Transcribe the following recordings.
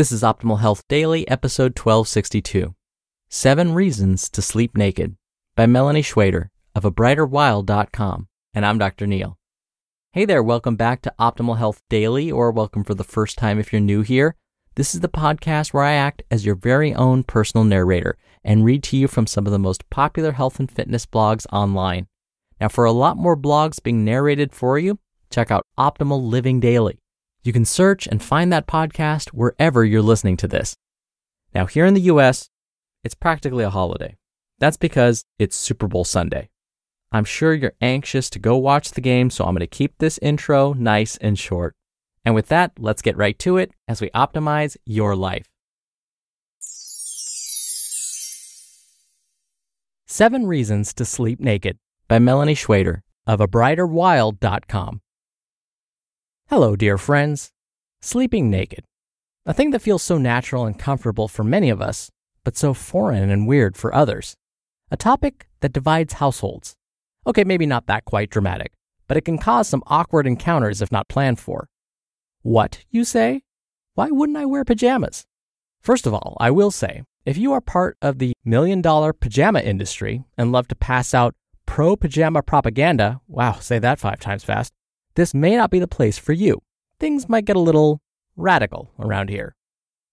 This is Optimal Health Daily, episode 1262 Seven Reasons to Sleep Naked by Melanie Schwader of abrighterwild.com. And I'm Dr. Neil. Hey there, welcome back to Optimal Health Daily, or welcome for the first time if you're new here. This is the podcast where I act as your very own personal narrator and read to you from some of the most popular health and fitness blogs online. Now, for a lot more blogs being narrated for you, check out Optimal Living Daily you can search and find that podcast wherever you're listening to this. Now, here in the US, it's practically a holiday. That's because it's Super Bowl Sunday. I'm sure you're anxious to go watch the game, so I'm going to keep this intro nice and short. And with that, let's get right to it as we optimize your life. Seven Reasons to Sleep Naked by Melanie Schwader of abrighterwild.com. Hello, dear friends. Sleeping naked. A thing that feels so natural and comfortable for many of us, but so foreign and weird for others. A topic that divides households. Okay, maybe not that quite dramatic, but it can cause some awkward encounters if not planned for. What, you say? Why wouldn't I wear pajamas? First of all, I will say, if you are part of the million dollar pajama industry and love to pass out pro pajama propaganda, wow, say that five times fast this may not be the place for you. Things might get a little radical around here.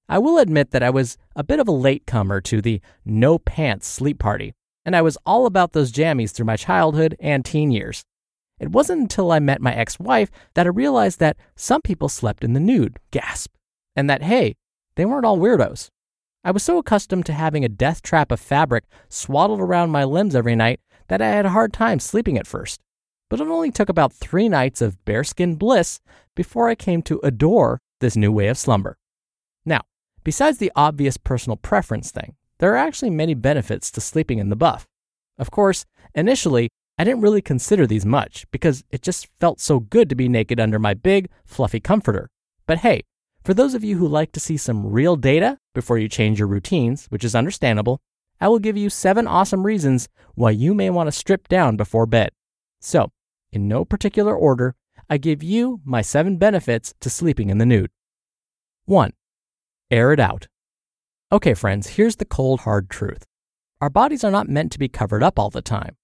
I will admit that I was a bit of a latecomer to the no pants sleep party, and I was all about those jammies through my childhood and teen years. It wasn't until I met my ex wife that I realized that some people slept in the nude, gasp, and that, hey, they weren't all weirdos. I was so accustomed to having a death trap of fabric swaddled around my limbs every night that I had a hard time sleeping at first but it only took about three nights of bearskin bliss before I came to adore this new way of slumber. Now, besides the obvious personal preference thing, there are actually many benefits to sleeping in the buff. Of course, initially, I didn't really consider these much because it just felt so good to be naked under my big, fluffy comforter. But hey, for those of you who like to see some real data before you change your routines, which is understandable, I will give you seven awesome reasons why you may want to strip down before bed. So, in no particular order, I give you my seven benefits to sleeping in the nude. 1. Air it out. Okay, friends, here's the cold, hard truth. Our bodies are not meant to be covered up all the time.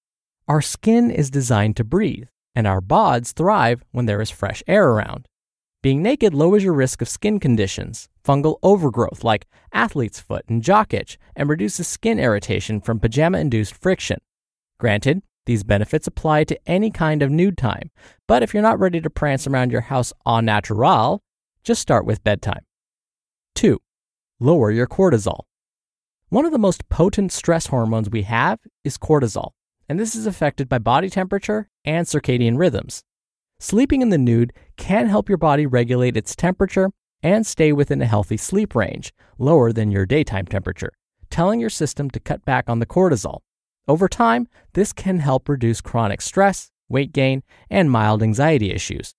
Our skin is designed to breathe, and our bods thrive when there is fresh air around. Being naked lowers your risk of skin conditions, fungal overgrowth like athlete's foot and jock itch, and reduces skin irritation from pajama induced friction. Granted, these benefits apply to any kind of nude time, but if you're not ready to prance around your house au natural, just start with bedtime. 2. Lower your cortisol. One of the most potent stress hormones we have is cortisol, and this is affected by body temperature and circadian rhythms. Sleeping in the nude can help your body regulate its temperature and stay within a healthy sleep range, lower than your daytime temperature, telling your system to cut back on the cortisol. Over time, this can help reduce chronic stress, weight gain, and mild anxiety issues.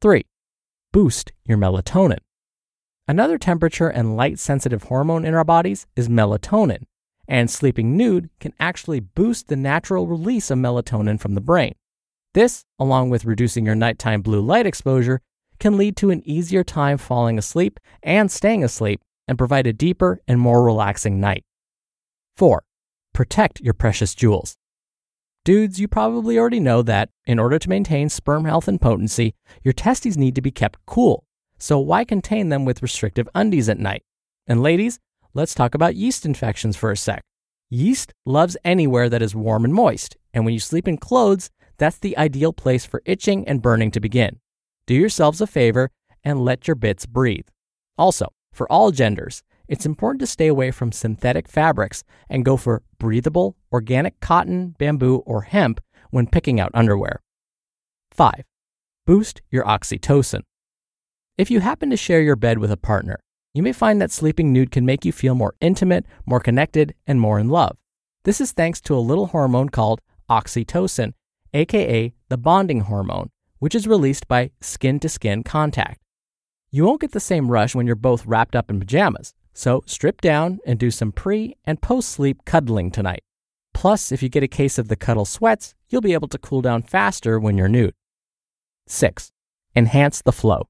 3. Boost your melatonin. Another temperature and light sensitive hormone in our bodies is melatonin, and sleeping nude can actually boost the natural release of melatonin from the brain. This, along with reducing your nighttime blue light exposure, can lead to an easier time falling asleep and staying asleep and provide a deeper and more relaxing night. 4 protect your precious jewels. Dudes, you probably already know that in order to maintain sperm health and potency, your testes need to be kept cool. So why contain them with restrictive undies at night? And ladies, let's talk about yeast infections for a sec. Yeast loves anywhere that is warm and moist, and when you sleep in clothes, that's the ideal place for itching and burning to begin. Do yourselves a favor and let your bits breathe. Also, for all genders, it's important to stay away from synthetic fabrics and go for breathable, organic cotton, bamboo, or hemp when picking out underwear. 5. Boost your oxytocin. If you happen to share your bed with a partner, you may find that sleeping nude can make you feel more intimate, more connected, and more in love. This is thanks to a little hormone called oxytocin, aka the bonding hormone, which is released by skin to skin contact. You won't get the same rush when you're both wrapped up in pajamas, so strip down and do some pre and post sleep cuddling tonight. Plus, if you get a case of the cuddle sweats, you'll be able to cool down faster when you're nude. 6. Enhance the flow.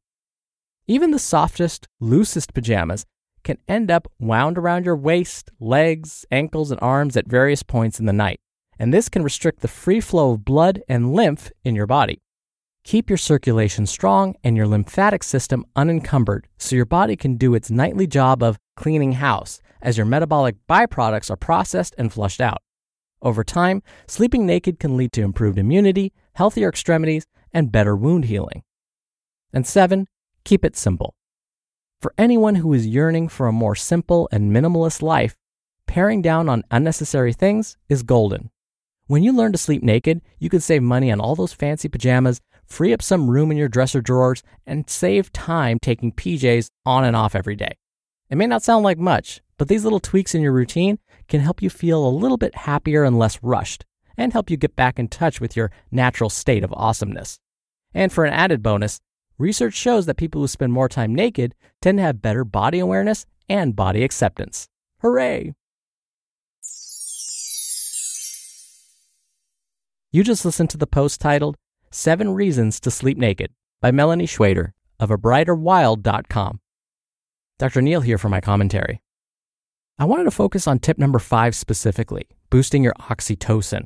Even the softest, loosest pajamas can end up wound around your waist, legs, ankles, and arms at various points in the night, and this can restrict the free flow of blood and lymph in your body. Keep your circulation strong and your lymphatic system unencumbered so your body can do its nightly job of cleaning house as your metabolic byproducts are processed and flushed out. Over time, sleeping naked can lead to improved immunity, healthier extremities, and better wound healing. And seven, keep it simple. For anyone who is yearning for a more simple and minimalist life, paring down on unnecessary things is golden. When you learn to sleep naked, you can save money on all those fancy pajamas free up some room in your dresser drawers, and save time taking PJs on and off every day. It may not sound like much, but these little tweaks in your routine can help you feel a little bit happier and less rushed, and help you get back in touch with your natural state of awesomeness. And for an added bonus, research shows that people who spend more time naked tend to have better body awareness and body acceptance. Hooray! You just listened to the post titled Seven Reasons to Sleep Naked by Melanie Schwader of abrighterwild.com. Dr. Neal here for my commentary. I wanted to focus on tip number five specifically boosting your oxytocin.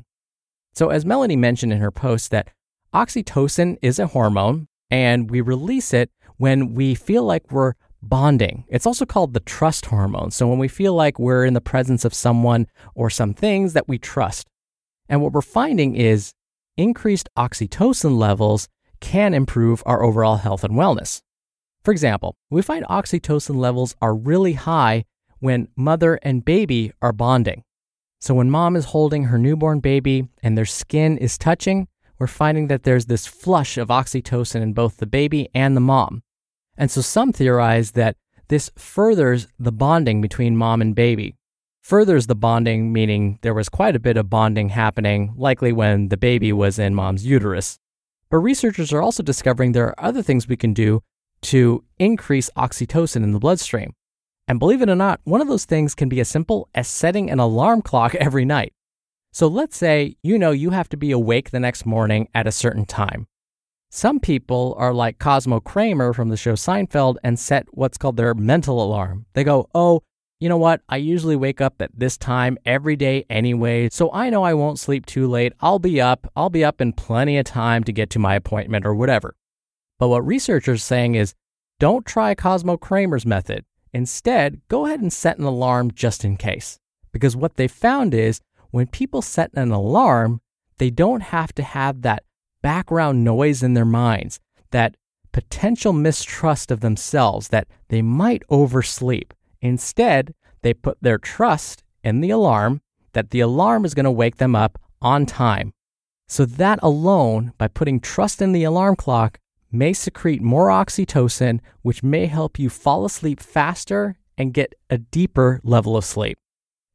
So, as Melanie mentioned in her post, that oxytocin is a hormone and we release it when we feel like we're bonding. It's also called the trust hormone. So, when we feel like we're in the presence of someone or some things that we trust. And what we're finding is increased oxytocin levels can improve our overall health and wellness. For example, we find oxytocin levels are really high when mother and baby are bonding. So, when mom is holding her newborn baby and their skin is touching, we're finding that there's this flush of oxytocin in both the baby and the mom. And so, some theorize that this furthers the bonding between mom and baby furthers the bonding, meaning there was quite a bit of bonding happening, likely when the baby was in mom's uterus. But researchers are also discovering there are other things we can do to increase oxytocin in the bloodstream. And believe it or not, one of those things can be as simple as setting an alarm clock every night. So let's say you know you have to be awake the next morning at a certain time. Some people are like Cosmo Kramer from the show Seinfeld and set what's called their mental alarm. They go, Oh, you know what? I usually wake up at this time every day anyway, so I know I won't sleep too late. I'll be up. I'll be up in plenty of time to get to my appointment or whatever. But what researchers are saying is don't try Cosmo Kramer's method. Instead, go ahead and set an alarm just in case. Because what they found is when people set an alarm, they don't have to have that background noise in their minds, that potential mistrust of themselves that they might oversleep. Instead, they put their trust in the alarm that the alarm is going to wake them up on time. So, that alone, by putting trust in the alarm clock, may secrete more oxytocin, which may help you fall asleep faster and get a deeper level of sleep.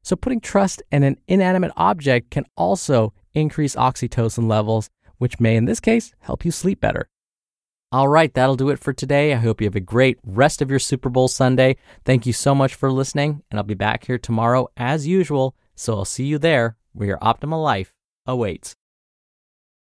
So, putting trust in an inanimate object can also increase oxytocin levels, which may, in this case, help you sleep better. All right, that'll do it for today. I hope you have a great rest of your Super Bowl Sunday. Thank you so much for listening, and I'll be back here tomorrow as usual. So I'll see you there where your optimal life awaits.